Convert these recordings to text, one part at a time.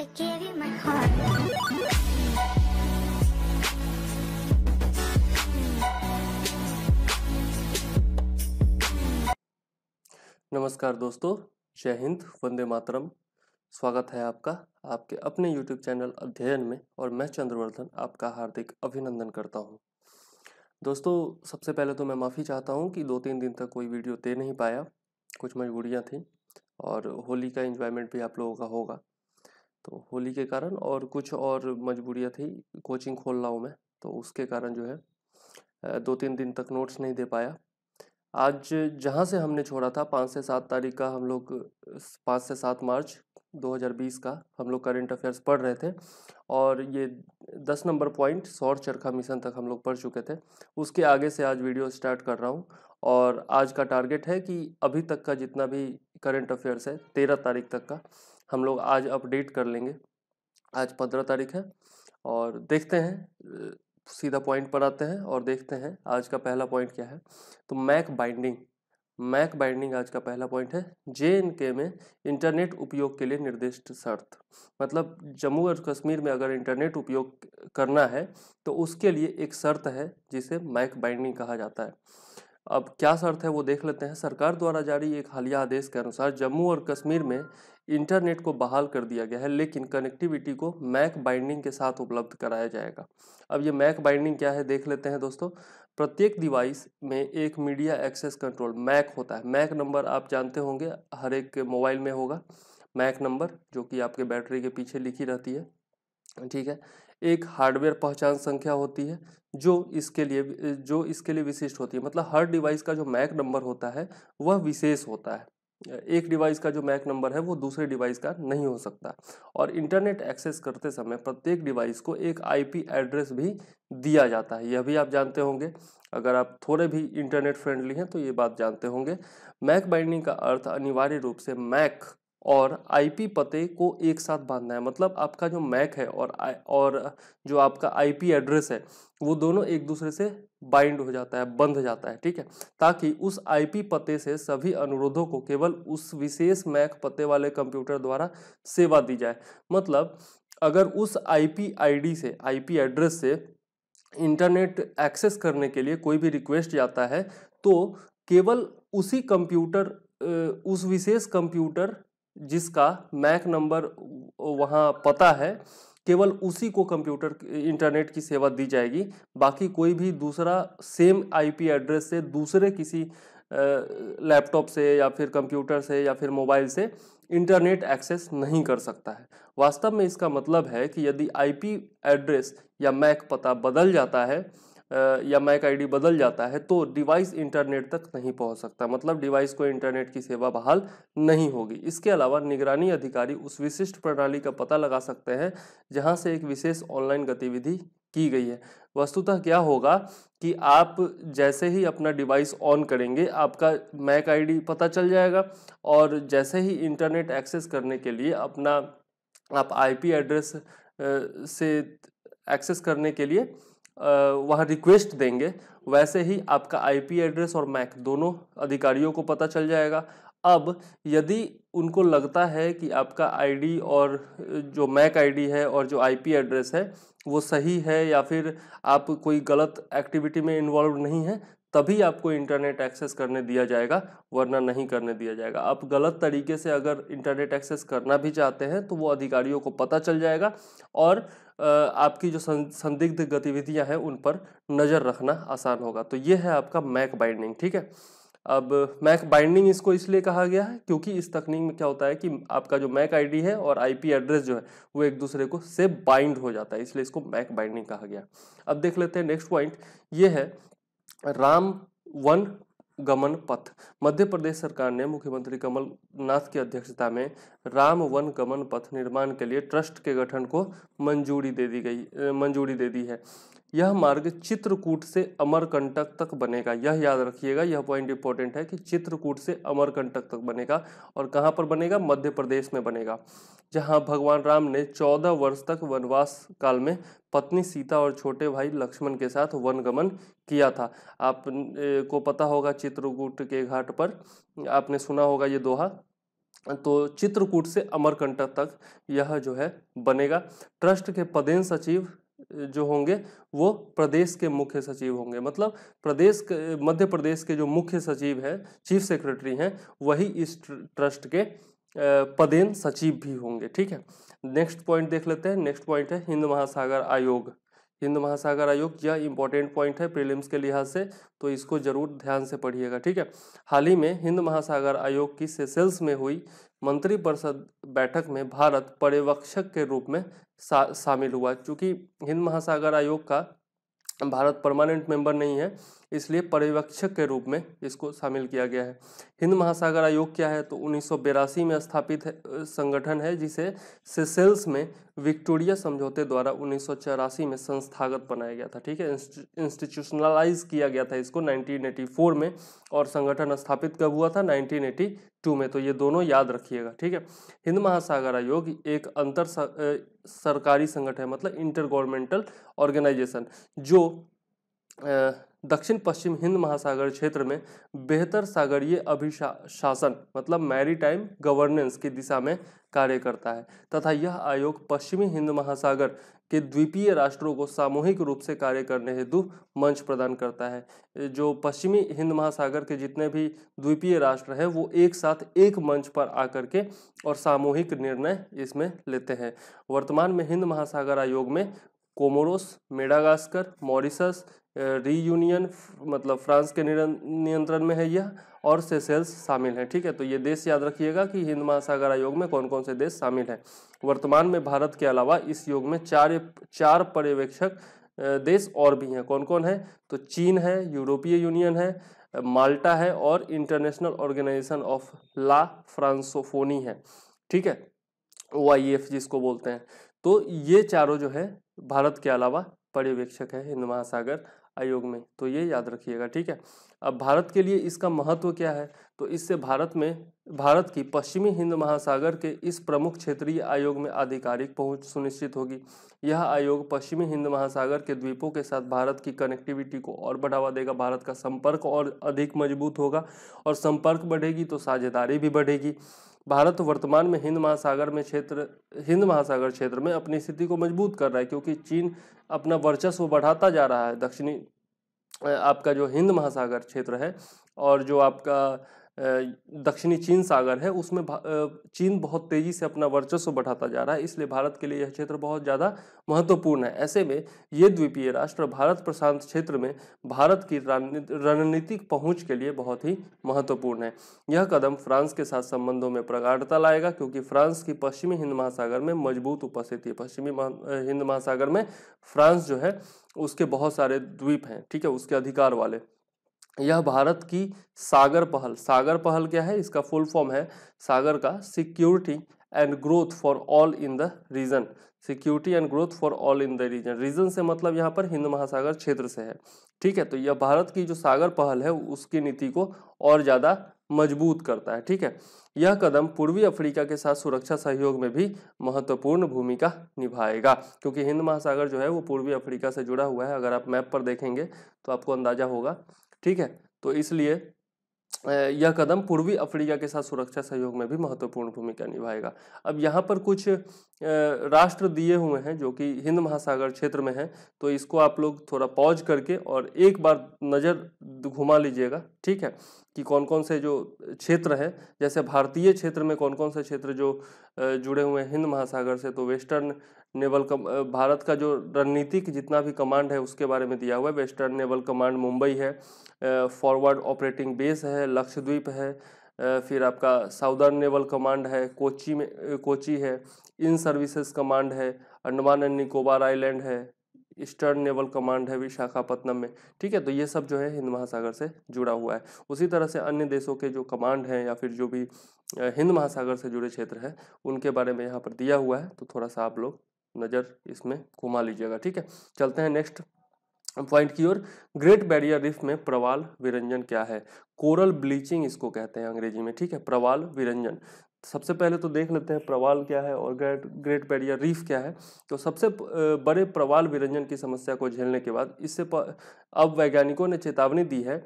नमस्कार दोस्तों जय हिंद वंदे मातरम स्वागत है आपका आपके अपने YouTube चैनल अध्ययन में और मैं चंद्रवर्धन आपका हार्दिक अभिनंदन करता हूँ दोस्तों सबसे पहले तो मैं माफ़ी चाहता हूँ कि दो तीन दिन तक कोई वीडियो दे नहीं पाया कुछ मजबूरियाँ थी और होली का इन्जॉयमेंट भी आप लोगों का होगा तो होली के कारण और कुछ और मजबूरियाँ थी कोचिंग खोल रहा हूँ मैं तो उसके कारण जो है दो तीन दिन तक नोट्स नहीं दे पाया आज जहाँ से हमने छोड़ा था पाँच से सात तारीख का हम लोग पाँच से सात मार्च 2020 का हम लोग करेंट अफेयर्स पढ़ रहे थे और ये दस नंबर पॉइंट सौर चरखा मिशन तक हम लोग पढ़ चुके थे उसके आगे से आज वीडियो स्टार्ट कर रहा हूँ और आज का टारगेट है कि अभी तक का जितना भी करंट अफेयर्स है तेरह तारीख तक का हम लोग आज अपडेट कर लेंगे आज पंद्रह तारीख है और देखते हैं सीधा पॉइंट पर आते हैं और देखते हैं आज का पहला पॉइंट क्या है तो मैक बाइंडिंग मैक बाइंडिंग आज का पहला पॉइंट है जे में इंटरनेट उपयोग के लिए निर्दिष्ट शर्त मतलब जम्मू और कश्मीर में अगर इंटरनेट उपयोग करना है तो उसके लिए एक शर्त है जिसे मैक बाइंडिंग कहा जाता है अब क्या शर्त है वो देख लेते हैं सरकार द्वारा जारी एक हालिया आदेश के अनुसार जम्मू और कश्मीर में इंटरनेट को बहाल कर दिया गया है लेकिन कनेक्टिविटी को मैक बाइंडिंग के साथ उपलब्ध कराया जाएगा अब ये मैक बाइंडिंग क्या है देख लेते हैं दोस्तों प्रत्येक डिवाइस में एक मीडिया एक्सेस कंट्रोल मैक होता है मैक नंबर आप जानते होंगे हर एक मोबाइल में होगा मैक नंबर जो कि आपके बैटरी के पीछे लिखी रहती है ठीक है एक हार्डवेयर पहचान संख्या होती है जो इसके लिए जो इसके लिए विशिष्ट होती है मतलब हर डिवाइस का जो मैक नंबर होता है वह विशेष होता है एक डिवाइस का जो मैक नंबर है वो दूसरे डिवाइस का नहीं हो सकता और इंटरनेट एक्सेस करते समय प्रत्येक डिवाइस को एक आईपी एड्रेस भी दिया जाता है यह भी आप जानते होंगे अगर आप थोड़े भी इंटरनेट फ्रेंडली हैं तो ये बात जानते होंगे मैक बाइंडिंग का अर्थ अनिवार्य रूप से मैक और आईपी पते को एक साथ बांधना है मतलब आपका जो मैक है और और जो आपका आईपी एड्रेस है वो दोनों एक दूसरे से बाइंड हो जाता है बंध हो जाता है ठीक है ताकि उस आईपी पते से सभी अनुरोधों को केवल उस विशेष मैक पते वाले कंप्यूटर द्वारा सेवा दी जाए मतलब अगर उस आईपी आईडी से आईपी एड्रेस से इंटरनेट एक्सेस करने के लिए कोई भी रिक्वेस्ट जाता है तो केवल उसी कंप्यूटर उस विशेष कंप्यूटर जिसका मैक नंबर वहाँ पता है केवल उसी को कंप्यूटर इंटरनेट की सेवा दी जाएगी बाकी कोई भी दूसरा सेम आईपी एड्रेस से दूसरे किसी लैपटॉप से या फिर कंप्यूटर से या फिर मोबाइल से इंटरनेट एक्सेस नहीं कर सकता है वास्तव में इसका मतलब है कि यदि आईपी एड्रेस या मैक पता बदल जाता है या मैक आईडी बदल जाता है तो डिवाइस इंटरनेट तक नहीं पहुंच सकता मतलब डिवाइस को इंटरनेट की सेवा बहाल नहीं होगी इसके अलावा निगरानी अधिकारी उस विशिष्ट प्रणाली का पता लगा सकते हैं जहां से एक विशेष ऑनलाइन गतिविधि की गई है वस्तुतः क्या होगा कि आप जैसे ही अपना डिवाइस ऑन करेंगे आपका मैक आई पता चल जाएगा और जैसे ही इंटरनेट एक्सेस करने के लिए अपना आप आई एड्रेस से एक्सेस करने के लिए वहाँ रिक्वेस्ट देंगे वैसे ही आपका आईपी एड्रेस और मैक दोनों अधिकारियों को पता चल जाएगा अब यदि उनको लगता है कि आपका आईडी और जो मैक आईडी है और जो आईपी एड्रेस है वो सही है या फिर आप कोई गलत एक्टिविटी में इन्वॉल्व नहीं है तभी आपको इंटरनेट एक्सेस करने दिया जाएगा वरना नहीं करने दिया जाएगा आप गलत तरीके से अगर इंटरनेट एक्सेस करना भी चाहते हैं तो वो अधिकारियों को पता चल जाएगा और आपकी जो संदिग्ध गतिविधियां हैं उन पर नज़र रखना आसान होगा तो ये है आपका मैक बाइंडिंग ठीक है अब मैक बाइंडिंग इसको इसलिए कहा गया है क्योंकि इस तकनीक में क्या होता है कि आपका जो मैक आईडी है और आईपी एड्रेस जो है वो एक दूसरे को से बाइंड हो जाता है इसलिए इसको मैक बाइंडिंग कहा गया अब देख लेते हैं नेक्स्ट पॉइंट ये है राम वन गमन पथ मध्य प्रदेश सरकार ने मुख्यमंत्री कमलनाथ की अध्यक्षता में राम वन गमन पथ निर्माण के लिए ट्रस्ट के गठन को मंजूरी दे दी गई मंजूरी दे दी है यह मार्ग चित्रकूट से अमरकंटक तक बनेगा यह याद रखिएगा यह पॉइंट इंपॉर्टेंट है कि चित्रकूट से अमरकंटक तक बनेगा और कहाँ पर बनेगा मध्य प्रदेश में बनेगा जहाँ भगवान राम ने चौदह वर्ष तक वनवास काल में पत्नी सीता और छोटे भाई लक्ष्मण के साथ वनगमन किया था आप को पता होगा चित्रकूट के घाट पर आपने सुना होगा ये दोहा तो चित्रकूट से अमरकंटक तक यह जो है बनेगा ट्रस्ट के पदेन सचिव जो होंगे वो प्रदेश के मुख्य सचिव होंगे मतलब प्रदेश मध्य प्रदेश के जो मुख्य सचिव हैं चीफ सेक्रेटरी हैं वही इस ट्रस्ट के पदेन सचिव भी होंगे ठीक है नेक्स्ट पॉइंट देख लेते हैं नेक्स्ट पॉइंट है हिंद महासागर आयोग हिंद महासागर आयोग यह इंपॉर्टेंट पॉइंट है प्रीलिम्स के लिहाज से तो इसको जरूर ध्यान से पढ़िएगा ठीक है हाल ही में हिंद महासागर आयोग की सेसेल्स में हुई मंत्रिपरिषद बैठक में भारत पर्यवेक्षक के रूप में सा, शामिल हुआ चूंकि हिंद महासागर आयोग का भारत परमानेंट मेंबर नहीं है इसलिए पर्यवेक्षक के रूप में इसको शामिल किया गया है हिंद महासागर आयोग क्या है तो उन्नीस में स्थापित संगठन है जिसे सेसेल्स में विक्टोरिया समझौते द्वारा उन्नीस में संस्थागत बनाया गया था ठीक है इंस्टीट्यूशनलाइज किया गया था इसको 1984 में और संगठन स्थापित कब हुआ था 1982 में तो ये दोनों याद रखिएगा ठीक है हिंद महासागर आयोग एक अंतर सरकारी संगठन है मतलब इंटर गवर्नमेंटल ऑर्गेनाइजेशन जो दक्षिण पश्चिम हिंद महासागर क्षेत्र में बेहतर सागरीय अभिशासन मतलब मैरीटाइम गवर्नेंस की दिशा में कार्य करता है तथा यह आयोग पश्चिमी हिंद महासागर के द्वीपीय राष्ट्रों को सामूहिक रूप से कार्य करने हेतु मंच प्रदान करता है जो पश्चिमी हिंद महासागर के जितने भी द्वीपीय राष्ट्र हैं वो एक साथ एक मंच पर आकर के और सामूहिक निर्णय इसमें लेते हैं वर्तमान में हिंद महासागर आयोग में Comoros Madagascar Mauritius Reunion मतलब फ्रांस के नियंत्रण में है यह और सेसेल्स शामिल हैं ठीक है तो ये देश याद रखिएगा कि हिंद महासागर आयोग में कौन कौन से देश शामिल हैं वर्तमान में भारत के अलावा इस योग में चार चार पर्यवेक्षक देश और भी हैं कौन कौन है तो चीन है यूरोपीय यूनियन है माल्टा है और International Organisation of La Francophonie है ठीक है ओ e जिसको बोलते हैं तो ये चारों जो है भारत के अलावा पर्यवेक्षक है हिंद महासागर आयोग में तो ये याद रखिएगा ठीक है अब भारत के लिए इसका महत्व क्या है तो इससे भारत में भारत की पश्चिमी हिंद महासागर के इस प्रमुख क्षेत्रीय आयोग में आधिकारिक पहुंच सुनिश्चित होगी यह आयोग पश्चिमी हिंद महासागर के द्वीपों के साथ भारत की कनेक्टिविटी को और बढ़ावा देगा भारत का संपर्क और अधिक मजबूत होगा और संपर्क बढ़ेगी तो साझेदारी भी बढ़ेगी भारत वर्तमान में हिंद महासागर में क्षेत्र हिंद महासागर क्षेत्र में अपनी स्थिति को मजबूत कर रहा है क्योंकि चीन अपना वर्चस्व बढ़ाता जा रहा है दक्षिणी आपका जो हिंद महासागर क्षेत्र है और जो आपका दक्षिणी चीन सागर है उसमें चीन बहुत तेजी से अपना वर्चस्व बढ़ाता जा रहा है इसलिए भारत के लिए यह क्षेत्र बहुत ज़्यादा महत्वपूर्ण है ऐसे में ये द्वीपीय राष्ट्र भारत प्रशांत क्षेत्र में भारत की रणनीतिक पहुंच के लिए बहुत ही महत्वपूर्ण है यह कदम फ्रांस के साथ संबंधों में प्रगाढ़ता लाएगा क्योंकि फ्रांस की पश्चिमी हिंद महासागर में मजबूत उपस्थिति पश्चिमी हिंद महासागर में फ्रांस जो है उसके बहुत सारे द्वीप हैं ठीक है उसके अधिकार वाले यह भारत की सागर पहल सागर पहल क्या है इसका फुल फॉर्म है सागर का security and growth for all in the region security and growth for all in the region region से मतलब यहाँ पर हिंद महासागर क्षेत्र से है ठीक है तो यह भारत की जो सागर पहल है उसकी नीति को और ज़्यादा मजबूत करता है ठीक है यह कदम पूर्वी अफ्रीका के साथ सुरक्षा सहयोग में भी महत्वपूर्ण भूमिका निभाएगा क्योंकि हिंद महासागर जो है वो पूर्वी अफ्रीका से जुड़ा हुआ है अगर आप मैप पर देखेंगे तो आपको अंदाजा होगा ठीक है तो इसलिए यह कदम पूर्वी अफ्रीका के साथ सुरक्षा सहयोग में भी महत्वपूर्ण भूमिका निभाएगा अब यहाँ पर कुछ राष्ट्र दिए हुए हैं जो कि हिंद महासागर क्षेत्र में हैं तो इसको आप लोग थोड़ा पॉज करके और एक बार नज़र घुमा लीजिएगा ठीक है कि कौन कौन से जो क्षेत्र हैं जैसे भारतीय क्षेत्र में कौन कौन से क्षेत्र जो जुड़े हुए हैं हिंद महासागर से तो वेस्टर्न नेवल कम भारत का जो रणनीतिक जितना भी कमांड है उसके बारे में दिया हुआ है वेस्टर्न नेवल कमांड मुंबई है फॉरवर्ड ऑपरेटिंग बेस है लक्षद्वीप है फिर आपका साउदर्न नेवल कमांड है कोची में कोची है इन सर्विसेज कमांड है अंडमान एंड निकोबार आइलैंड है ईस्टर्न नेवल कमांड है विशाखापत्नम में ठीक है तो ये सब जो है हिंद महासागर से जुड़ा हुआ है उसी तरह से अन्य देशों के जो कमांड हैं या फिर जो भी हिंद महासागर से जुड़े क्षेत्र हैं उनके बारे में यहाँ पर दिया हुआ है तो थोड़ा सा आप लोग नज़र इसमें घुमा लीजिएगा ठीक है चलते हैं नेक्स्ट पॉइंट की ओर ग्रेट बैरियर रिफ में प्रवाल विरंजन क्या है कोरल ब्लीचिंग इसको कहते हैं अंग्रेजी में ठीक है प्रवाल विरंजन सबसे पहले तो देख लेते हैं प्रवाल क्या है और ग्रेट ग्रेट बैरियर रीफ क्या है तो सबसे बड़े प्रवाल विरंजन की समस्या को झेलने के बाद इससे अब वैज्ञानिकों ने चेतावनी दी है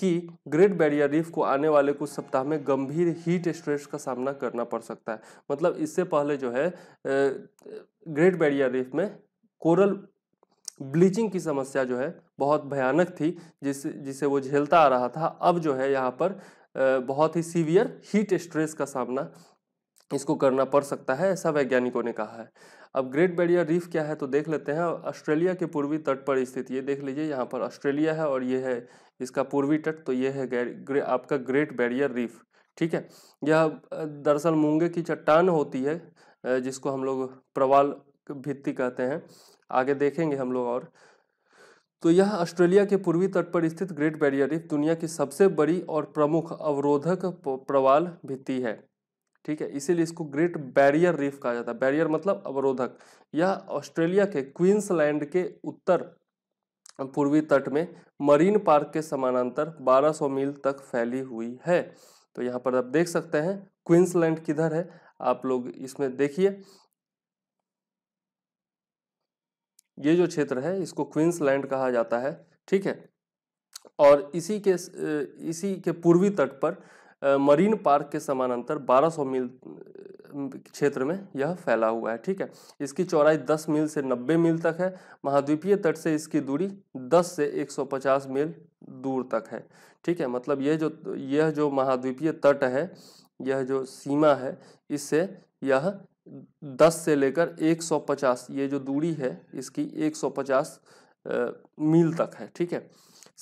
कि ग्रेट बैरियर रीफ को आने वाले कुछ सप्ताह में गंभीर हीट स्ट्रेस का सामना करना पड़ सकता है मतलब इससे पहले जो है ग्रेट बैरियर रीफ में कोरल ब्लीचिंग की समस्या जो है बहुत भयानक थी जिस जिसे वो झेलता आ रहा था अब जो है यहाँ पर बहुत ही सीवियर हीट स्ट्रेस का सामना इसको करना पड़ सकता है ऐसा वैज्ञानिकों ने कहा है अब ग्रेट बैरियर रीफ क्या है तो देख लेते हैं ऑस्ट्रेलिया के पूर्वी तट पर स्थित ये देख लीजिए यहाँ पर ऑस्ट्रेलिया है और ये है इसका पूर्वी तट तो ये है ग्रे, आपका ग्रेट बैरियर रीफ ठीक है यह दरअसल मूंगे की चट्टान होती है जिसको हम लोग प्रवाल भित्ति कहते हैं आगे देखेंगे हम लोग और तो यह ऑस्ट्रेलिया के पूर्वी तट पर स्थित ग्रेट बैरियर रीफ दुनिया की सबसे बड़ी और प्रमुख अवरोधक प्रवाल भित्ति है ठीक है इसीलिए इसको ग्रेट बैरियर रीफ कहा जाता है बैरियर मतलब अवरोधक यह ऑस्ट्रेलिया के क्वींसलैंड के उत्तर पूर्वी तट में मरीन पार्क के समानांतर 1200 मील तक फैली हुई है तो यहाँ पर आप देख सकते हैं क्वींसलैंड किधर है आप लोग इसमें देखिए ये जो क्षेत्र है इसको क्वींसलैंड कहा जाता है ठीक है और इसी के इसी के पूर्वी तट पर मरीन पार्क के समानांतर 1200 मील क्षेत्र में यह फैला हुआ है ठीक है इसकी चौड़ाई 10 मील से 90 मील तक है महाद्वीपीय तट से इसकी दूरी 10 से 150 मील दूर तक है ठीक है मतलब यह जो यह जो महाद्वीपीय तट है यह जो सीमा है इससे यह 10 से लेकर 150 ये जो दूरी है इसकी 150 मील तक है ठीक है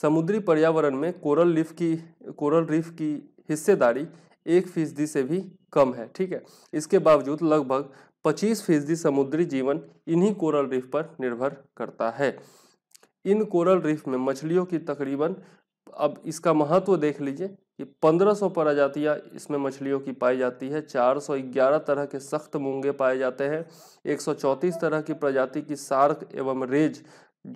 समुद्री पर्यावरण में कोरल लिफ की कोरल रिफ की हिस्सेदारी एक फीसदी से भी कम है ठीक है इसके बावजूद लगभग 25 फीसदी समुद्री जीवन इन्हीं कोरल रीफ पर निर्भर करता है इन कोरल रीफ में मछलियों की तकरीबन अब इसका महत्व देख लीजिए कि 1500 प्रजातियां इसमें मछलियों की पाई जाती है 411 तरह के सख्त मूंगे पाए जाते हैं 134 तरह की प्रजाति की सार्क एवं रेज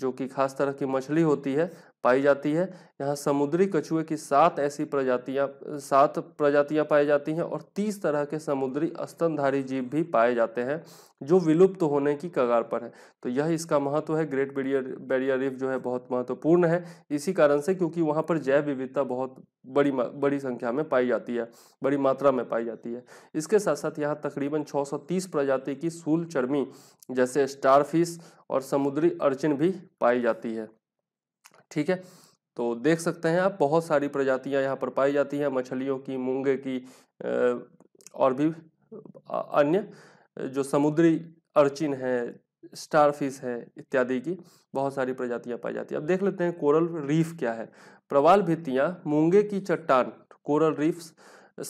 जो कि खास तरह की मछली होती है पाई जाती है यहाँ समुद्री कछुए की सात ऐसी प्रजातियाँ सात प्रजातियाँ पाई जाती हैं और तीस तरह के समुद्री स्तनधारी जीव भी पाए जाते हैं जो विलुप्त होने की कगार पर है तो यह इसका महत्व है ग्रेट बेरियर बेरियर रीफ जो है बहुत महत्वपूर्ण है इसी कारण से क्योंकि वहाँ पर जैव विविधता बहुत बड़ी बड़ी संख्या में पाई जाती है बड़ी मात्रा में पाई जाती है इसके साथ साथ यहाँ तकरीबन छः प्रजाति की सूल चर्मी जैसे स्टारफिश और समुद्री अर्चिन भी पाई जाती है ठीक है तो देख सकते हैं आप बहुत सारी प्रजातियां यहाँ पर पाई जाती हैं मछलियों की मूंगे की और भी अन्य जो समुद्री अर्चिन है स्टारफिश है इत्यादि की बहुत सारी प्रजातियां पाई जाती है अब देख लेते हैं कोरल रीफ क्या है प्रवाल भित्तियां मूंगे की चट्टान कोरल रीफ्स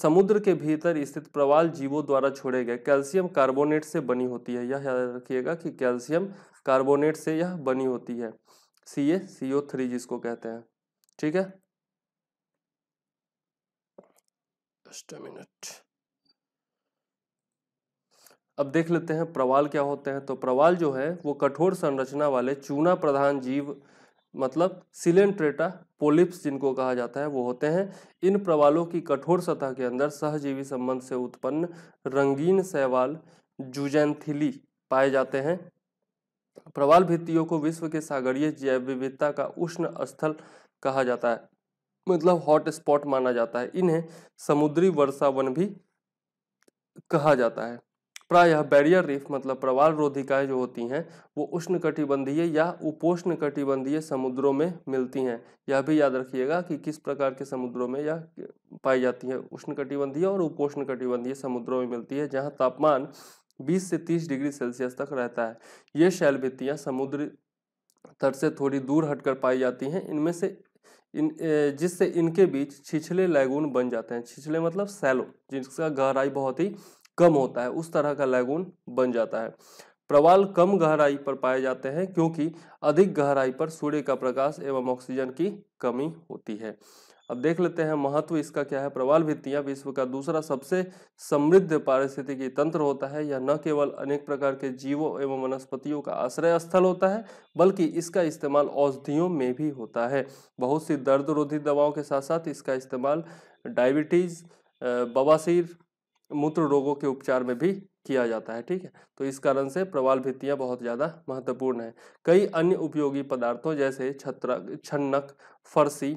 समुद्र के भीतर स्थित प्रवाल जीवों द्वारा छोड़े गए कैल्शियम कार्बोनेट से बनी होती है यह याद रखिएगा कि कैल्शियम कार्बोनेट से यह बनी होती है सी ए सी ओ थ्री जिसको कहते हैं ठीक है मिनट अब देख लेते हैं प्रवाल क्या होते हैं तो प्रवाल जो है वो कठोर संरचना वाले चूना प्रधान जीव मतलब सिलेंट्रेटा पोलिप्स जिनको कहा जाता है वो होते हैं इन प्रवालों की कठोर सतह के अंदर सहजीवी संबंध से उत्पन्न रंगीन सहवाल जुजैंथिली पाए जाते हैं प्रवाल भित्तियों को विश्व के सागरीय जैव विविधता का उष्ण स्थल कहा जाता है मतलब हॉट स्पॉट माना जाता है इन्हें समुद्री वर्षा वन भी कहा जाता है प्रायः बैरियर रीफ मतलब प्रवाल रोधिकाएं जो होती हैं वो उष्ण कटिबंधीय या उपोष्ण कटिबंधीय समुद्रों में मिलती हैं यह भी याद रखिएगा कि किस प्रकार के समुद्रों में यह पाई जाती है उष्ण कटिबंधीय और उपोष्ण कटिबंधीय समुद्रों में मिलती है जहाँ तापमान 20 से 30 डिग्री सेल्सियस तक रहता है ये शैलभित्तियाँ समुद्र तट से थोड़ी दूर हटकर पाई जाती हैं इनमें से इन जिससे इनके बीच छिछले लैगून बन जाते हैं छिछले मतलब सैलो जिसका गहराई बहुत ही कम होता है उस तरह का लैगून बन जाता है प्रवाल कम गहराई पर पाए जाते हैं क्योंकि अधिक गहराई पर सूर्य का प्रकाश एवं ऑक्सीजन की कमी होती है अब देख लेते हैं महत्व इसका क्या है प्रवाल भित्तियां विश्व का दूसरा सबसे समृद्ध पारिस्थितिकी तंत्र होता है यह न केवल अनेक प्रकार के जीवों एवं वनस्पतियों का आश्रय स्थल होता है बल्कि इसका इस्तेमाल औषधियों में भी होता है बहुत सी दर्द रोधी दवाओं के साथ साथ इसका इस्तेमाल डायबिटीज़ बवासीर मूत्र रोगों के उपचार में भी किया जाता है ठीक है तो इस कारण से प्रवाल भित्तियाँ बहुत ज़्यादा महत्वपूर्ण है कई अन्य उपयोगी पदार्थों जैसे छत्र छन्नक फरसी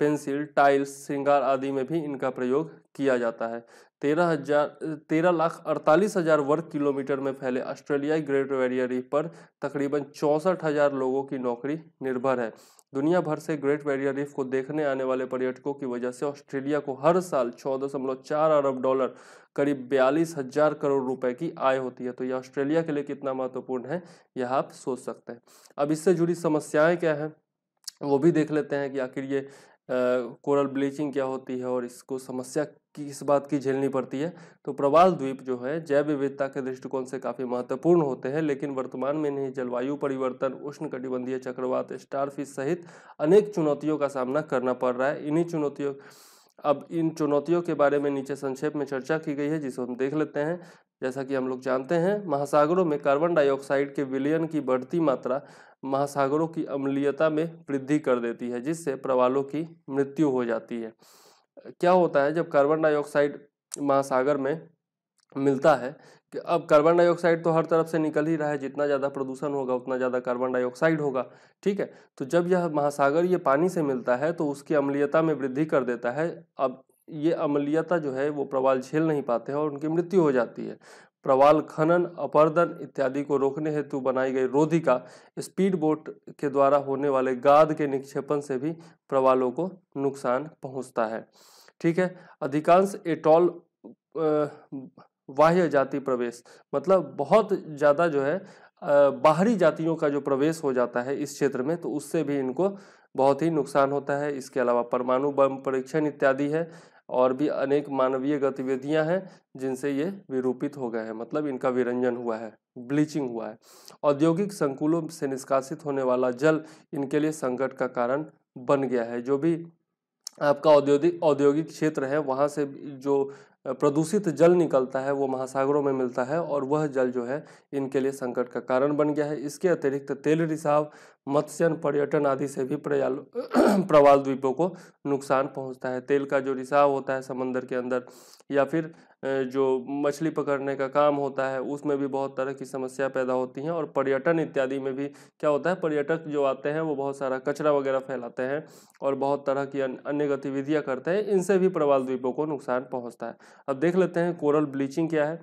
पेंसिल टाइल्स श्रृंगार आदि में भी इनका प्रयोग किया जाता है तेरह हजार तेरह लाख अड़तालीस हजार वर्ग किलोमीटर में फैले ऑस्ट्रेलियाई ग्रेट बैरियर रीफ पर तकरीबन चौंसठ हजार लोगों की नौकरी निर्भर है दुनिया भर से ग्रेट बैरियर रीफ को देखने आने वाले पर्यटकों की वजह से ऑस्ट्रेलिया को हर साल छः दशमलव चार अरब डॉलर करीब बयालीस हजार करोड़ रुपए की आय होती है तो यह ऑस्ट्रेलिया के लिए कितना महत्वपूर्ण है यह आप सोच सकते हैं अब इससे जुड़ी समस्याएं क्या हैं वो भी देख लेते हैं कि आखिर ये कोरल ब्लीचिंग क्या होती है और इसको समस्या किस बात की झेलनी पड़ती है तो प्रवाल द्वीप जो है जैव विविधता के दृष्टिकोण से काफ़ी महत्वपूर्ण होते हैं लेकिन वर्तमान में इन्हें जलवायु परिवर्तन उष्ण कटिबंधीय चक्रवात स्टारफिश सहित अनेक चुनौतियों का सामना करना पड़ रहा है इन्हीं चुनौतियों अब इन चुनौतियों के बारे में नीचे संक्षेप में चर्चा की गई है जिसे हम देख लेते हैं जैसा कि हम लोग जानते हैं महासागरों में कार्बन डाइऑक्साइड के विलयन की बढ़ती मात्रा महासागरों की अम्लीयता में वृद्धि कर देती है जिससे प्रवालों की मृत्यु हो जाती है क्या होता है जब कार्बन डाइऑक्साइड महासागर में मिलता है कि अब कार्बन डाइऑक्साइड तो हर तरफ से निकल ही रहा है जितना ज़्यादा प्रदूषण होगा उतना ज़्यादा कार्बन डाइऑक्साइड होगा ठीक है तो जब यह महासागर ये पानी से मिलता है तो उसकी अम्लीयता में वृद्धि कर देता है अब ये अम्लीयता जो है वो प्रवाल झेल नहीं पाते हैं और उनकी मृत्यु हो जाती है प्रवाल खनन अपर्दन इत्यादि को रोकने हेतु बनाई गई रोधी का स्पीड बोट के द्वारा होने वाले गाद के निक्षेपण से भी प्रवालों को नुकसान पहुंचता है ठीक है अधिकांश एटॉल बाह्य जाति प्रवेश मतलब बहुत ज़्यादा जो है बाहरी जातियों का जो प्रवेश हो जाता है इस क्षेत्र में तो उससे भी इनको बहुत ही नुकसान होता है इसके अलावा परमाणु बम परीक्षण इत्यादि है और भी अनेक मानवीय गतिविधियां हैं जिनसे ये विरूपित हो गए हैं मतलब इनका विरंजन हुआ है ब्लीचिंग हुआ है औद्योगिक संकुलों से निष्कासित होने वाला जल इनके लिए संकट का कारण बन गया है जो भी आपका औद्योगिक औद्योगिक क्षेत्र है वहाँ से जो प्रदूषित जल निकलता है वो महासागरों में मिलता है और वह जल जो है इनके लिए संकट का कारण बन गया है इसके अतिरिक्त तेल रिसाव मत्स्यन पर्यटन आदि से भी प्रयाल प्रवाल द्वीपों को नुकसान पहुंचता है तेल का जो रिसाव होता है समंदर के अंदर या फिर जो मछली पकड़ने का काम होता है उसमें भी बहुत तरह की समस्या पैदा होती हैं और पर्यटन इत्यादि में भी क्या होता है पर्यटक जो आते हैं वो बहुत सारा कचरा वगैरह फैलाते हैं और बहुत तरह की अन्य गतिविधियाँ करते हैं इनसे भी प्रवाल द्वीपों को नुकसान पहुँचता है अब देख लेते हैं कोरल ब्लीचिंग क्या है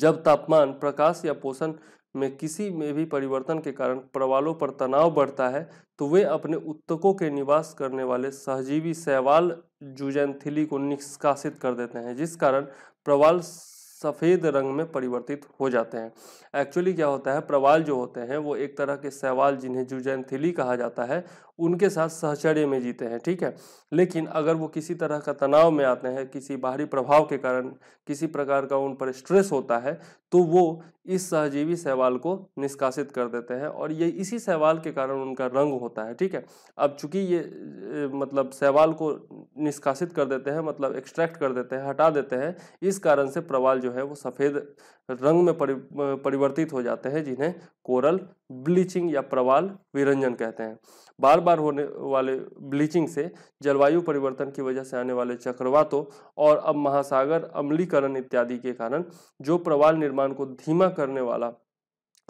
जब तापमान प्रकाश या पोषण में किसी में भी परिवर्तन के कारण प्रवालों पर तनाव बढ़ता है तो वे अपने उत्तकों के निवास करने वाले सहजीवी सैवाल जुजैनथिली को निष्कासित कर देते हैं जिस कारण प्रवाल सफ़ेद रंग में परिवर्तित हो जाते हैं एक्चुअली क्या होता है प्रवाल जो होते हैं वो एक तरह के सहवाल जिन्हें जुजैनथिली कहा जाता है उनके साथ सहचर्य में जीते हैं ठीक है लेकिन अगर वो किसी तरह का तनाव में आते हैं किसी बाहरी प्रभाव के कारण किसी प्रकार का उन पर स्ट्रेस होता है तो वो इस सहजीवी सहवाल को निष्कासित कर देते हैं और ये इसी सहवाल के कारण उनका रंग होता है ठीक है अब चूंकि ये मतलब सहवाल को निष्कासित कर देते हैं मतलब एक्सट्रैक्ट कर देते हैं हटा देते हैं इस कारण से प्रवाल जो है वो सफ़ेद रंग में परि, परिवर्तित हो जाते हैं जिन्हें कोरल ब्लीचिंग या प्रवाल विरंजन कहते हैं बार बार होने वाले ब्लीचिंग से जलवायु परिवर्तन की वजह से आने वाले चक्रवातों और अब महासागर अम्लीकरण इत्यादि के कारण जो प्रवाल निर्माण को धीमा करने वाला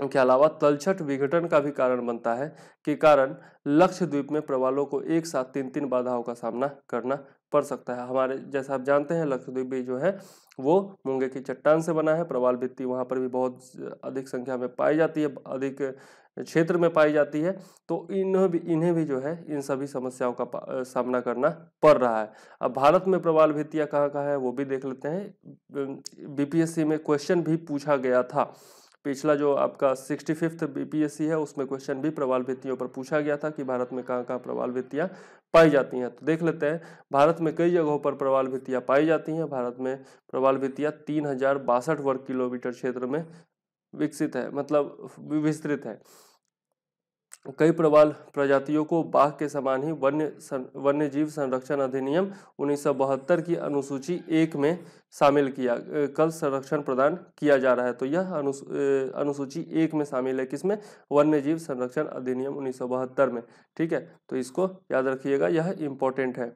के अलावा तलछट विघटन का भी कारण बनता है के कारण द्वीप में प्रवालों को एक साथ तीन तीन बाधाओं का सामना करना पड़ सकता है हमारे जैसा आप जानते हैं लक्षद्वीप भी जो है वो मूंगे की चट्टान से बना है प्रवाल भित्ति वहाँ पर भी बहुत अधिक संख्या में पाई जाती है अधिक क्षेत्र में पाई जाती है तो इन्हें भी इन्हें भी जो है इन सभी समस्याओं का सामना करना पड़ रहा है अब भारत में प्रवाल भित्तियाँ कहाँ कहाँ है वो भी देख लेते हैं बीपीएससी में क्वेश्चन भी पूछा गया था पिछला जो आपका सिक्सटी फिफ्थ बीपीएससी है उसमें क्वेश्चन भी प्रवाल भित्तियों पर पूछा गया था कि भारत में कहाँ कहाँ प्रवाल भित्तियाँ पाई जाती हैं तो देख लेते हैं भारत में कई जगहों पर प्रवाल भित्तियाँ पाई जाती हैं भारत में प्रवाल भित्तियाँ तीन हजार बासठ वर्ग किलोमीटर क्षेत्र में विकसित है मतलब विस्तृत है कई प्रबल प्रजातियों को बाघ के समान ही वन्य सं, वन्य जीव संरक्षण अधिनियम उन्नीस की अनुसूची एक में शामिल किया कल संरक्षण प्रदान किया जा रहा है तो यह अनु अनुसूची एक में शामिल है किसमें वन्य जीव संरक्षण अधिनियम उन्नीस में ठीक है तो इसको याद रखिएगा यह इम्पोर्टेंट है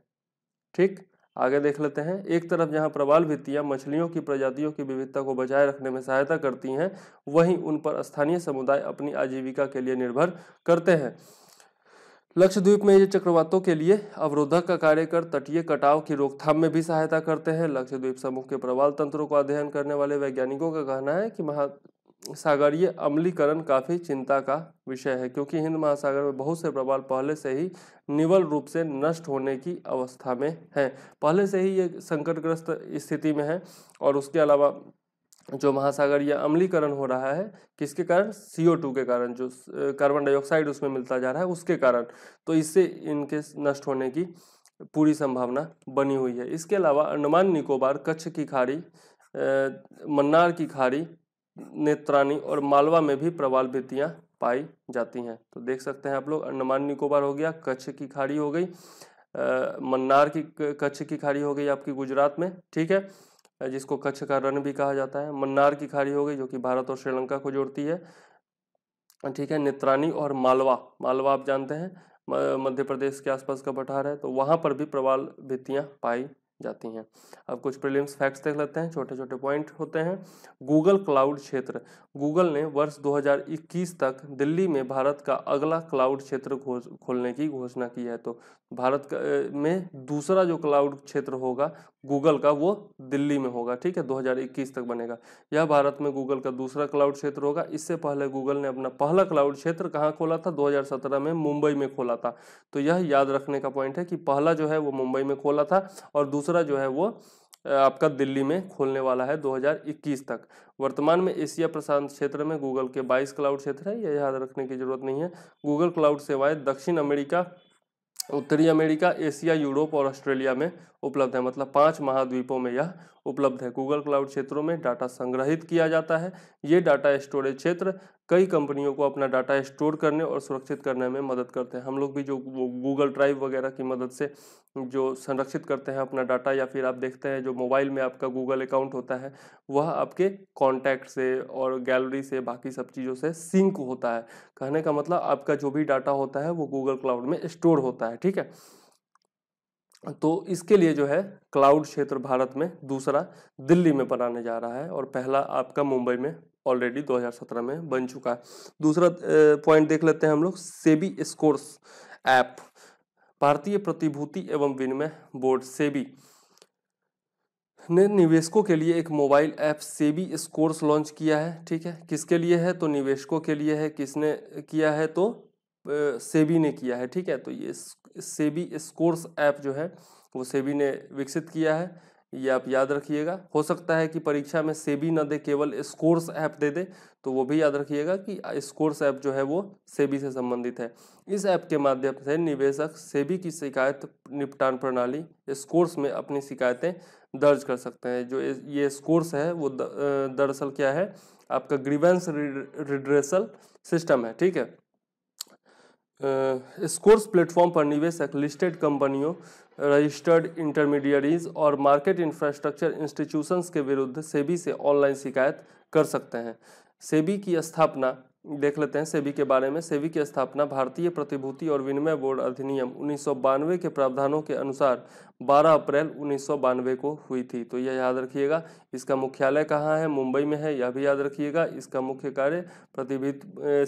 ठीक आगे देख लेते हैं एक तरफ जहां प्रवाल भित्तियां मछलियों की प्रजातियों की विविधता को बचाए रखने में सहायता करती हैं वहीं उन पर स्थानीय समुदाय अपनी आजीविका के लिए निर्भर करते हैं लक्षद्वीप में ये चक्रवातों के लिए अवरोधक का कार्य कर तटीय कटाव की रोकथाम में भी सहायता करते हैं लक्षद्वीप समूह के प्रवाल तंत्रों का अध्ययन करने वाले वैज्ञानिकों का कहना है कि महा सागरीय अम्लीकरण काफ़ी चिंता का विषय है क्योंकि हिंद महासागर में बहुत से प्रवाल पहले से ही निवल रूप से नष्ट होने की अवस्था में हैं पहले से ही ये संकटग्रस्त स्थिति में है और उसके अलावा जो महासागर या अम्लीकरण हो रहा है किसके कारण CO2 के कारण जो कार्बन डाइऑक्साइड उसमें मिलता जा रहा है उसके कारण तो इससे इनके नष्ट होने की पूरी संभावना बनी हुई है इसके अलावा अंडमान निकोबार कच्छ की खाड़ी मन्नार की खाड़ी नेत्रानी और मालवा में भी प्रवाल वृत्तियाँ पाई जाती हैं तो देख सकते हैं आप लोग अंडमान निकोबार हो गया कच्छ की खाड़ी हो गई मन्नार की कच्छ की खाड़ी हो गई आपकी गुजरात में ठीक है जिसको कच्छ का रण भी कहा जाता है मन्नार की खाड़ी हो गई जो कि भारत और श्रीलंका को जोड़ती है ठीक है नेत्रानी और मालवा मालवा आप जानते हैं मध्य प्रदेश के आसपास का पठार है तो वहाँ पर भी प्रवाल भित्तियाँ पाई जाती हैं अब कुछ प्रीलिम्स फैक्ट्स देख लेते हैं छोटे छोटे पॉइंट होते हैं गूगल क्लाउड क्षेत्र गूगल ने वर्ष 2021 तक दिल्ली में भारत का अगला क्लाउड क्षेत्र खोलने की घोषणा की है तो भारत का में दूसरा जो क्लाउड क्षेत्र होगा गूगल का वो दिल्ली में होगा ठीक है 2021 तक बनेगा यह भारत में गूगल का दूसरा क्लाउड क्षेत्र होगा इससे पहले गूगल ने अपना पहला क्लाउड क्षेत्र कहाँ खोला था 2017 में मुंबई में खोला था तो यह याद रखने का पॉइंट है कि पहला जो है वो मुंबई में खोला था और दूसरा दूसरा जो है वो आपका दिल्ली में खोलने वाला है 2021 तक वर्तमान में एशिया प्रशांत क्षेत्र में गूगल के 22 क्लाउड क्षेत्र है यह याद रखने की जरूरत नहीं है गूगल क्लाउड सेवाएं दक्षिण अमेरिका उत्तरी अमेरिका एशिया यूरोप और ऑस्ट्रेलिया में उपलब्ध है मतलब पांच महाद्वीपों में यह उपलब्ध है गूगल क्लाउड क्षेत्रों में डाटा संग्रहित किया जाता है ये डाटा स्टोरेज क्षेत्र कई कंपनियों को अपना डाटा स्टोर करने और सुरक्षित करने में मदद करते हैं हम लोग भी जो गूगल ड्राइव वगैरह की मदद से जो संरक्षित करते हैं अपना डाटा या फिर आप देखते हैं जो मोबाइल में आपका गूगल अकाउंट होता है वह आपके कॉन्टैक्ट से और गैलरी से बाकी सब चीज़ों से सिंक होता है कहने का मतलब आपका जो भी डाटा होता है वो गूगल क्लाउड में स्टोर होता है ठीक है तो इसके लिए जो है क्लाउड क्षेत्र भारत में दूसरा दिल्ली में बनाने जा रहा है और पहला आपका मुंबई में ऑलरेडी 2017 में बन चुका है दूसरा पॉइंट देख लेते हैं हम लोग सेबी स्कोर्स ऐप भारतीय प्रतिभूति एवं विनिमय बोर्ड सेबी ने निवेशकों के लिए एक mobile app SEBI SCORES launch किया है ठीक है किसके लिए है तो निवेशकों के लिए है किसने किया है तो सेबी ने किया है ठीक है तो ये सेबी स्कोर्स ऐप जो है वो सेबी ने विकसित किया है ये आप याद रखिएगा हो सकता है कि परीक्षा में सेबी ना दे केवल स्कोर्स ऐप दे दे तो वो भी याद रखिएगा कि स्कोर्स ऐप जो है वो सेबी से संबंधित है इस ऐप के माध्यम से निवेशक सेबी की शिकायत निपटान प्रणाली स्कोर्स में अपनी शिकायतें दर्ज कर सकते हैं जो ये स्कोर्स है वो दरअसल क्या है आपका ग्रीवेंस रिड्रेसल सिस्टम है ठीक है इस कोर्स प्लेटफॉर्म पर निवेशक लिस्टेड कंपनियों रजिस्टर्ड इंटरमीडियरीज और मार्केट इंफ्रास्ट्रक्चर इंस्टीट्यूशंस के विरुद्ध सेबी से ऑनलाइन शिकायत कर सकते हैं सेबी की स्थापना देख लेते हैं सेबी के बारे में सेबी की स्थापना भारतीय प्रतिभूति और विनिमय बोर्ड अधिनियम उन्नीस के प्रावधानों के अनुसार 12 अप्रैल उन्नीस को हुई थी तो यह याद रखिएगा इसका मुख्यालय कहाँ है मुंबई में है यह भी याद रखिएगा इसका मुख्य कार्य प्रतिभित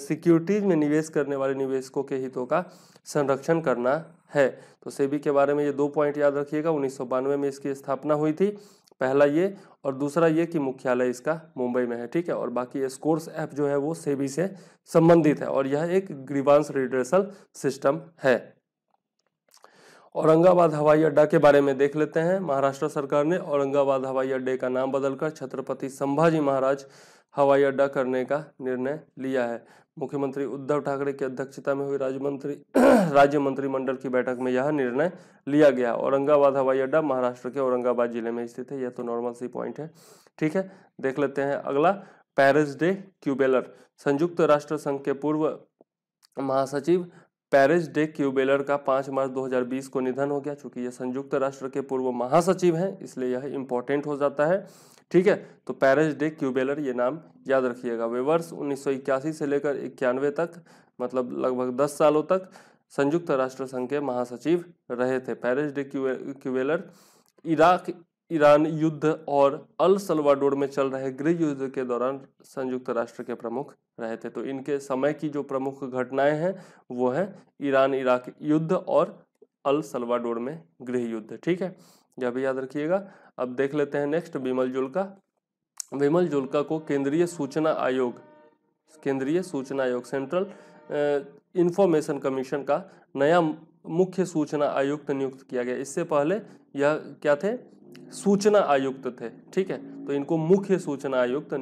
सिक्योरिटीज में निवेश करने वाले निवेशकों के हितों का संरक्षण करना है तो सेबी के बारे में ये दो पॉइंट याद रखिएगा उन्नीस में इसकी स्थापना हुई थी पहला ये और दूसरा ये कि मुख्यालय इसका मुंबई में है ठीक है और बाकी ये स्कोर्स ऐप जो है वो सेबी से संबंधित है और यह एक ग्रीवांश रिड्रेसल सिस्टम है औरंगाबाद हवाई अड्डा के बारे में देख लेते हैं महाराष्ट्र सरकार ने औरंगाबाद हवाई अड्डे का नाम बदलकर छत्रपति संभाजी महाराज हवाई अड्डा करने का निर्णय लिया है मुख्यमंत्री उद्धव ठाकरे की अध्यक्षता में हुई राज्य मंत्री राज्य मंत्रिमंडल की बैठक में यह निर्णय लिया गया औरंगाबाद हवाई अड्डा महाराष्ट्र के औरंगाबाद जिले में स्थित है यह तो नॉर्मल सी पॉइंट है ठीक है देख लेते हैं अगला पेरिस डे क्यूबेलर संयुक्त राष्ट्र संघ के पूर्व महासचिव पेरिस डे क्यूबेलर का 5 मार्च 2020 को निधन हो गया चूंकि यह संयुक्त राष्ट्र के पूर्व महासचिव हैं इसलिए यह इंपॉर्टेंट हो जाता है ठीक है तो पेरिस डे क्यूबेलर ये नाम याद रखिएगा वे वर्ष उन्नीस से लेकर इक्यानवे तक मतलब लगभग दस सालों तक संयुक्त राष्ट्र संघ के महासचिव रहे थे Perez de Cuellar Iraq Iran युद्ध और अल सलवाडोर में चल रहे गृह युद्ध के दौरान संयुक्त राष्ट्र के प्रमुख रहे थे तो इनके समय की जो प्रमुख घटनाएं हैं वो है ईरान इराक युद्ध और अल सलवाडोर में गृह युद्ध ठीक है यह भी याद रखिएगा अब देख लेते हैं नेक्स्ट विमल जुल्का विमल जुल्का को केंद्रीय सूचना आयोग केंद्रीय सूचना आयोग सेंट्रल इंफॉर्मेशन कमीशन का नया मुख्य सूचना आयुक्त नियुक्त किया गया इससे पहले यह क्या थे सूचना आयुक्त थे ठीक है तो इनको मुख्य सूचना आयुक्त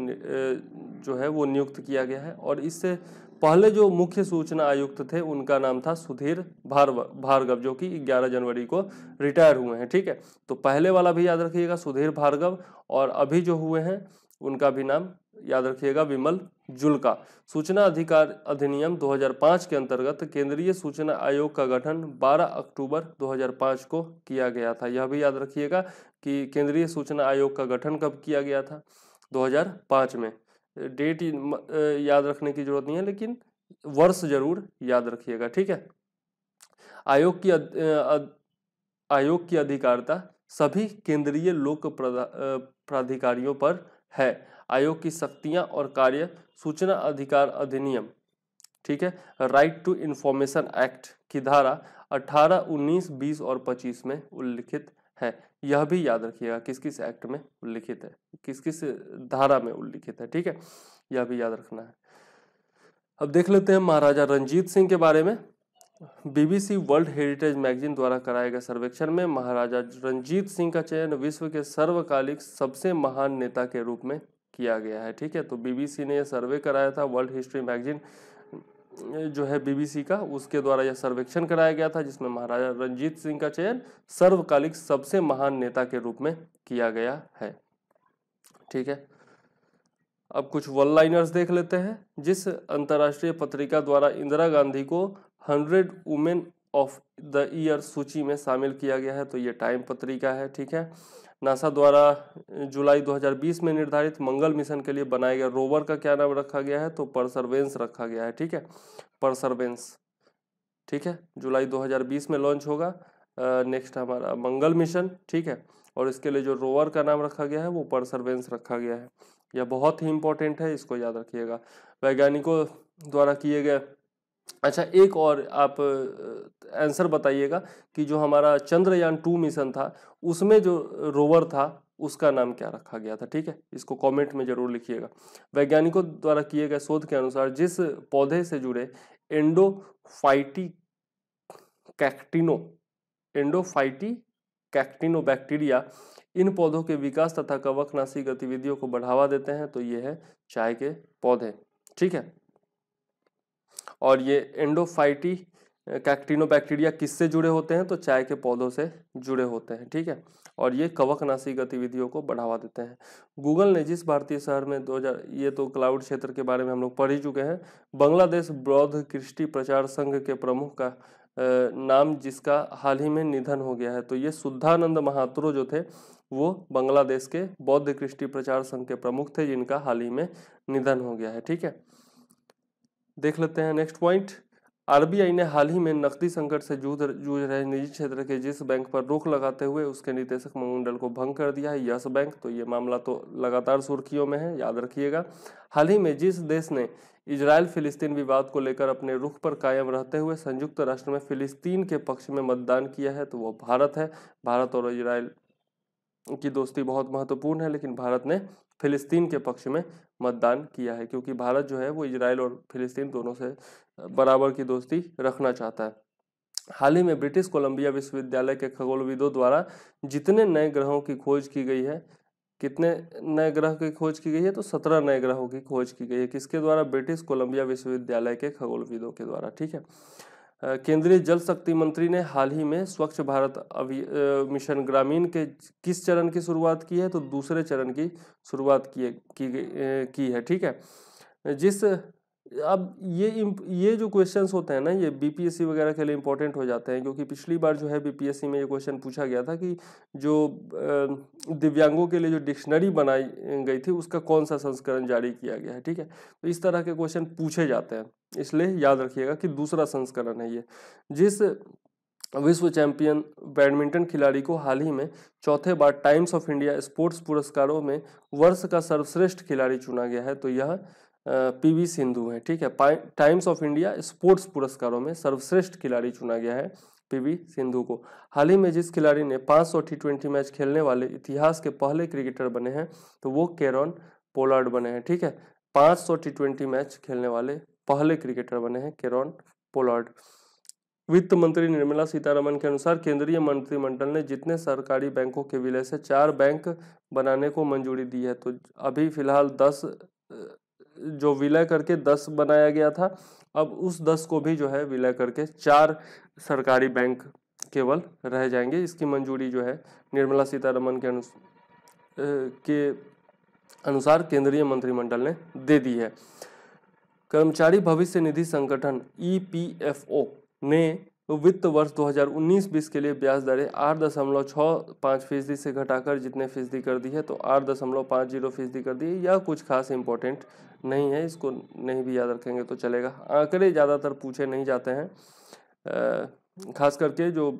जो है वो नियुक्त किया गया है और इससे पहले जो मुख्य सूचना आयुक्त थे उनका नाम था सुधीर भार्व भार्गव जो कि 11 जनवरी को रिटायर हुए हैं ठीक है तो पहले वाला भी याद रखिएगा सुधीर भार्गव और अभी जो हुए हैं उनका भी नाम याद रखिएगा विमल जुल्का सूचना अधिकार अधिनियम 2005 के अंतर्गत केंद्रीय सूचना आयोग का गठन 12 अक्टूबर 2005 को किया गया था यह भी याद रखिएगा कि केंद्रीय सूचना आयोग का गठन कब किया गया था 2005 में डेट याद रखने की जरूरत नहीं है लेकिन वर्ष जरूर याद रखिएगा ठीक है आयोग की आयोग की अधिकारिता सभी केंद्रीय लोक प्राधिकारियों पर है आयोग की शक्तियां और कार्य सूचना अधिकार अधिनियम ठीक है राइट टू इंफॉर्मेशन एक्ट की धारा 18, 19, 20 और 25 में उल्लिखित है यह भी याद रखिएगा किस किस एक्ट में उल्लिखित है किस किस धारा में उल्लिखित है ठीक है यह भी याद रखना है अब देख लेते हैं महाराजा रंजीत सिंह के बारे में बीबीसी वर्ल्ड हेरिटेज मैगजीन द्वारा कराए गए सर्वेक्षण में महाराजा रंजीत सिंह का चयन विश्व के सर्वकालिक सबसे महान नेता के रूप में किया गया है ठीक है तो बीबीसी ने यह सर्वे कराया था वर्ल्ड हिस्ट्री मैगजीन जो है बीबीसी का उसके द्वारा यह सर्वेक्षण कराया गया था जिसमें महाराजा रंजीत सिंह का चयन सर्वकालिक सबसे महान नेता के रूप में किया गया है ठीक है अब कुछ वन लाइनर्स देख लेते हैं जिस अंतर्राष्ट्रीय पत्रिका द्वारा इंदिरा गांधी को hundred women of the year सूची में शामिल किया गया है तो ये टाइम पत्रिका है ठीक है नासा द्वारा जुलाई 2020 में निर्धारित मंगल मिशन के लिए बनाया गया रोवर का क्या नाम रखा गया है तो परसर्वेंस रखा गया है ठीक है परसर्वेंस ठीक है जुलाई 2020 में लॉन्च होगा नेक्स्ट हमारा मंगल मिशन ठीक है और इसके लिए जो रोवर का नाम रखा गया है वो परसर्वेंस रखा गया है यह बहुत ही इंपॉर्टेंट है इसको याद रखिएगा वैज्ञानिकों द्वारा किए गए अच्छा एक और आप आंसर बताइएगा कि जो हमारा चंद्रयान टू मिशन था उसमें जो रोवर था उसका नाम क्या रखा गया था ठीक है इसको कमेंट में जरूर लिखिएगा वैज्ञानिकों द्वारा किए गए शोध के अनुसार जिस पौधे से जुड़े एंडोफाइटी कैक्टिनो एंडोफाइटी कैक्टिनो बैक्टीरिया इन पौधों के विकास तथा कवकनाशी गतिविधियों को बढ़ावा देते हैं तो ये है चाय के पौधे ठीक है और ये एंडोफाइटी कैक्टिनो बैक्टीरिया किससे जुड़े होते हैं तो चाय के पौधों से जुड़े होते हैं ठीक है और ये कवकनाशी गतिविधियों को बढ़ावा देते हैं गूगल ने जिस भारतीय शहर में 2000 ये तो क्लाउड क्षेत्र के बारे में हम लोग पढ़ ही चुके हैं बांग्लादेश बौद्ध कृष्टि प्रचार संघ के प्रमुख का नाम जिसका हाल ही में निधन हो गया है तो ये शुद्धानंद महात्रो जो थे वो बांग्लादेश के बौद्ध कृष्टि प्रचार संघ के प्रमुख थे जिनका हाल ही में निधन हो गया है ठीक है देख लेते हैं नेक्स्ट पॉइंट आरबीआई ने हाल ही में नकदी संकट से जूझ जूझ रहे निजी क्षेत्र के जिस बैंक पर रोक लगाते हुए उसके निदेशक मंडल को भंग कर दिया है यस बैंक तो ये मामला तो लगातार सुर्खियों में है याद रखिएगा हाल ही में जिस देश ने इसराइल फिलिस्तीन विवाद को लेकर अपने रुख पर कायम रहते हुए संयुक्त राष्ट्र में फिलिस्तीन के पक्ष में मतदान किया है तो वो भारत है भारत और इजराइल की दोस्ती बहुत महत्वपूर्ण है लेकिन भारत ने फिलिस्तीन के पक्ष में मतदान किया है क्योंकि भारत जो है वो इसराइल और फिलिस्तीन दोनों से बराबर की दोस्ती रखना चाहता है हाल ही में ब्रिटिश कोलंबिया विश्वविद्यालय के खगोलविदों द्वारा जितने नए ग्रहों की खोज की गई है कितने नए ग्रह की खोज की गई है तो सत्रह नए ग्रहों की खोज की गई है किसके द्वारा ब्रिटिश कोलंबिया विश्वविद्यालय के खगोलविदों के द्वारा ठीक है केंद्रीय जल शक्ति मंत्री ने हाल ही में स्वच्छ भारत अभि मिशन ग्रामीण के किस चरण की शुरुआत की है तो दूसरे चरण की शुरुआत की की, की है ठीक है जिस अब ये ये जो क्वेश्चंस होते हैं ना ये बीपीएससी वगैरह के लिए इम्पोर्टेंट हो जाते हैं क्योंकि पिछली बार जो है बीपीएससी में ये क्वेश्चन पूछा गया था कि जो दिव्यांगों के लिए जो डिक्शनरी बनाई गई थी उसका कौन सा संस्करण जारी किया गया है ठीक है तो इस तरह के क्वेश्चन पूछे जाते हैं इसलिए याद रखिएगा कि दूसरा संस्करण है ये जिस विश्व चैंपियन बैडमिंटन खिलाड़ी को हाल ही में चौथे बार टाइम्स ऑफ इंडिया स्पोर्ट्स पुरस्कारों में वर्ष का सर्वश्रेष्ठ खिलाड़ी चुना गया है तो यह पीवी सिंधु हैं ठीक है टाइम्स ऑफ इंडिया स्पोर्ट्स पुरस्कारों में सर्वश्रेष्ठ खिलाड़ी चुना गया है पीवी सिंधु को हाल ही में जिस खिलाड़ी ने 500 टी ट्वेंटी मैच खेलने वाले इतिहास के पहले क्रिकेटर बने हैं तो वो कैरन पोलार्ड बने हैं ठीक है 500 टी ट्वेंटी मैच खेलने वाले पहले क्रिकेटर बने हैं कैरन पोलार्ड वित्त मंत्री निर्मला सीतारमन के अनुसार केंद्रीय मंत्रिमंडल ने जितने सरकारी बैंकों के विलय से चार बैंक बनाने को मंजूरी दी है तो अभी फिलहाल दस जो विलय करके दस बनाया गया था अब उस दस को भी जो है विलय करके चार सरकारी बैंक केवल रह जाएंगे इसकी मंजूरी जो है निर्मला सीतारमन के अनुस के अनुसार केंद्रीय मंत्रिमंडल ने दे दी है कर्मचारी भविष्य निधि संगठन ई ने वित्त वर्ष 2019-20 के लिए ब्याज दरें आठ दशमलव छः पाँच फीसदी से घटाकर जितने फीसदी कर दी है तो आठ दशमलव पाँच जीरो फीसदी कर दी है यह कुछ खास इम्पोर्टेंट नहीं है इसको नहीं भी याद रखेंगे तो चलेगा आंकड़े ज़्यादातर पूछे नहीं जाते हैं खास करके जो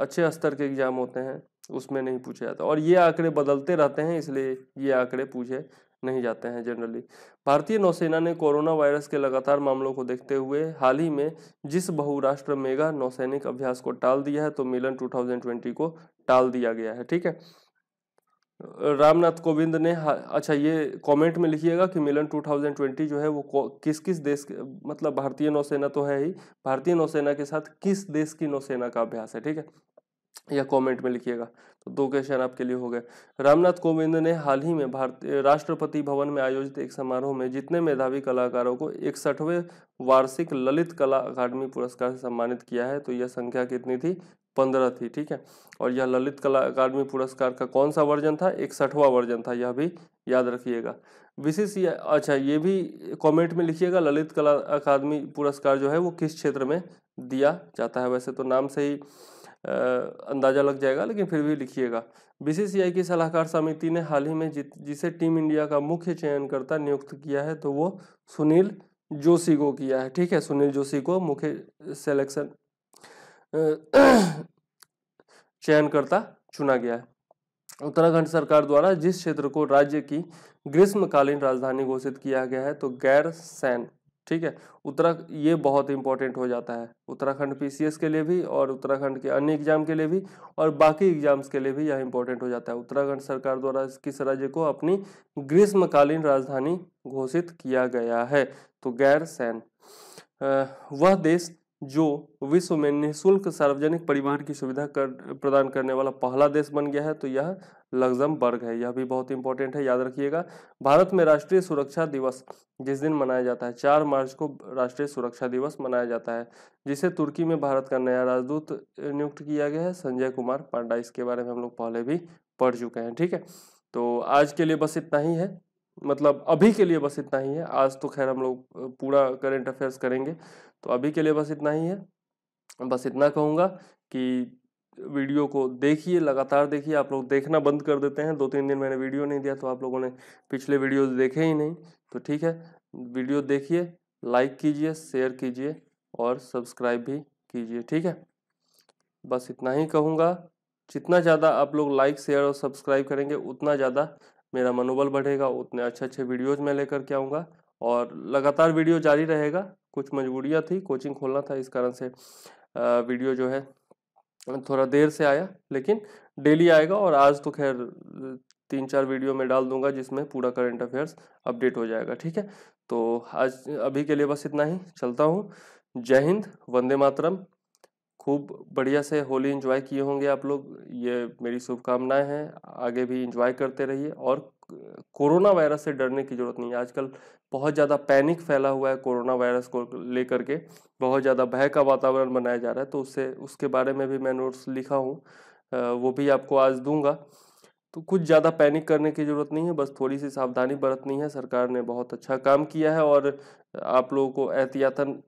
अच्छे स्तर के एग्ज़ाम होते हैं उसमें नहीं पूछे जाते और ये आंकड़े बदलते रहते हैं इसलिए ये आंकड़े पूछे नहीं जाते हैं जनरली भारतीय नौसेना ने कोरोना वायरस के लगातार मामलों को देखते हुए हाल ही में जिस बहुराष्ट्र मेगा नौसैनिक अभ्यास को टाल दिया है तो मिलन 2020 को टाल दिया गया है ठीक है रामनाथ कोविंद ने हाँ, अच्छा ये कमेंट में लिखिएगा कि मिलन 2020 जो है वो किस किस देश मतलब भारतीय नौसेना तो है ही भारतीय नौसेना के साथ किस देश की नौसेना का अभ्यास है ठीक है या कमेंट में लिखिएगा तो दो क्वेश्चन आपके लिए हो गए रामनाथ कोविंद ने हाल ही में भारतीय राष्ट्रपति भवन में आयोजित एक समारोह में जितने मेधावी कलाकारों को इकसठवें वार्षिक ललित कला अकादमी पुरस्कार से सम्मानित किया है तो यह संख्या कितनी थी पंद्रह थी ठीक है और यह ललित कला अकादमी पुरस्कार का कौन सा वर्जन था इकसठवा वर्जन था यह भी याद रखिएगा विशेष अच्छा ये भी कमेंट में लिखिएगा ललित कला अकादमी पुरस्कार जो है वो किस क्षेत्र में दिया जाता है वैसे तो नाम से ही आ, अंदाजा लग जाएगा लेकिन फिर भी लिखिएगा बीसीसीआई की सलाहकार समिति ने हाल ही में जिसे टीम इंडिया का मुख्य चयनकर्ता नियुक्त किया है तो वो सुनील जोशी को किया है ठीक है सुनील जोशी को मुख्य सेलेक्शन चयनकर्ता चुना गया है उत्तराखंड सरकार द्वारा जिस क्षेत्र को राज्य की ग्रीष्मकालीन राजधानी घोषित किया गया है तो गैर सैन ठीक है उत्तरा ये बहुत इंपॉर्टेंट हो जाता है उत्तराखंड पीसीएस के लिए भी और उत्तराखंड के अन्य एग्जाम के लिए भी और बाकी एग्जाम्स के लिए भी यह इंपॉर्टेंट हो जाता है उत्तराखंड सरकार द्वारा किस राज्य को अपनी ग्रीष्मकालीन राजधानी घोषित किया गया है तो गैर सैन वह देश जो विश्व में निःशुल्क सार्वजनिक परिवहन की सुविधा कर प्रदान करने वाला पहला देश बन गया है तो यह लग्जमबर्ग है यह भी बहुत इंपॉर्टेंट है याद रखिएगा भारत में राष्ट्रीय सुरक्षा दिवस जिस दिन मनाया जाता है चार मार्च को राष्ट्रीय सुरक्षा दिवस मनाया जाता है जिसे तुर्की में भारत का नया राजदूत नियुक्त किया गया है संजय कुमार पांडा इसके बारे में हम लोग पहले भी पढ़ चुके हैं ठीक है तो आज के लिए बस इतना ही है मतलब अभी के लिए बस इतना ही है आज तो खैर हम लोग पूरा करेंट अफेयर्स करेंगे तो अभी के लिए बस इतना ही है बस इतना कहूँगा कि वीडियो को देखिए लगातार देखिए आप लोग देखना बंद कर देते हैं दो तीन दिन मैंने वीडियो नहीं दिया तो आप लोगों ने पिछले वीडियो देखे ही नहीं तो ठीक है वीडियो देखिए लाइक कीजिए शेयर कीजिए और सब्सक्राइब भी कीजिए ठीक है बस इतना ही कहूँगा जितना ज़्यादा आप लोग लाइक शेयर और सब्सक्राइब करेंगे उतना ज़्यादा मेरा मनोबल बढ़ेगा उतने अच्छे अच्छे वीडियोज़ मैं लेकर के आऊँगा और लगातार वीडियो जारी रहेगा कुछ मजबूरियाँ थी कोचिंग खोलना था इस कारण से वीडियो जो है थोड़ा देर से आया लेकिन डेली आएगा और आज तो खैर तीन चार वीडियो में डाल दूंगा जिसमें पूरा करंट अफेयर्स अपडेट हो जाएगा ठीक है तो आज अभी के लिए बस इतना ही चलता हूँ जय हिंद वंदे मातरम खूब बढ़िया से होली एंजॉय किए होंगे आप लोग ये मेरी शुभकामनाएं हैं आगे भी एंजॉय करते रहिए और कोरोना वायरस से डरने की ज़रूरत नहीं है आजकल बहुत ज़्यादा पैनिक फैला हुआ है कोरोना वायरस को लेकर के बहुत ज़्यादा भय का वातावरण बनाया जा रहा है तो उससे उसके बारे में भी मैं नोट्स लिखा हूँ वो भी आपको आज दूंगा तो कुछ ज़्यादा पैनिक करने की ज़रूरत नहीं है बस थोड़ी सी सावधानी बरतनी है सरकार ने बहुत अच्छा काम किया है और आप लोगों को एहतियातन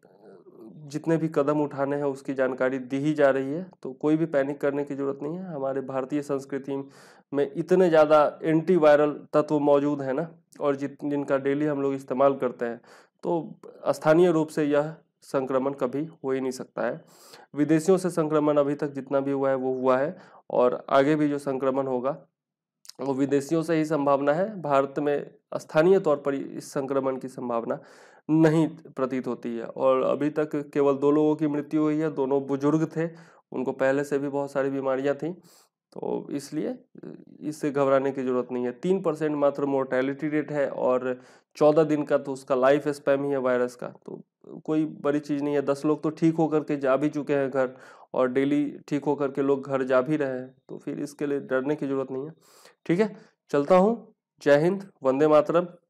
जितने भी कदम उठाने हैं उसकी जानकारी दी ही जा रही है तो कोई भी पैनिक करने की ज़रूरत नहीं है हमारे भारतीय संस्कृति में इतने ज़्यादा एंटी वायरल तत्व मौजूद हैं ना और जित जिनका डेली हम लोग इस्तेमाल करते हैं तो स्थानीय रूप से यह संक्रमण कभी हो ही नहीं सकता है विदेशियों से संक्रमण अभी तक जितना भी हुआ है वो हुआ है और आगे भी जो संक्रमण होगा वो विदेशियों से ही संभावना है भारत में स्थानीय तौर पर इस संक्रमण की संभावना नहीं प्रतीत होती है और अभी तक केवल दो लोगों की मृत्यु हुई है दोनों बुजुर्ग थे उनको पहले से भी बहुत सारी बीमारियां थीं तो इसलिए इससे घबराने की ज़रूरत नहीं है तीन परसेंट मात्र मोर्टेलिटी रेट है और चौदह दिन का तो उसका लाइफ स्पैम ही है वायरस का तो कोई बड़ी चीज़ नहीं है दस लोग तो ठीक होकर के जा भी चुके हैं घर और डेली ठीक होकर के लोग घर जा भी रहे हैं तो फिर इसके लिए डरने की ज़रूरत नहीं है ठीक है चलता हूँ जय हिंद वंदे मातरम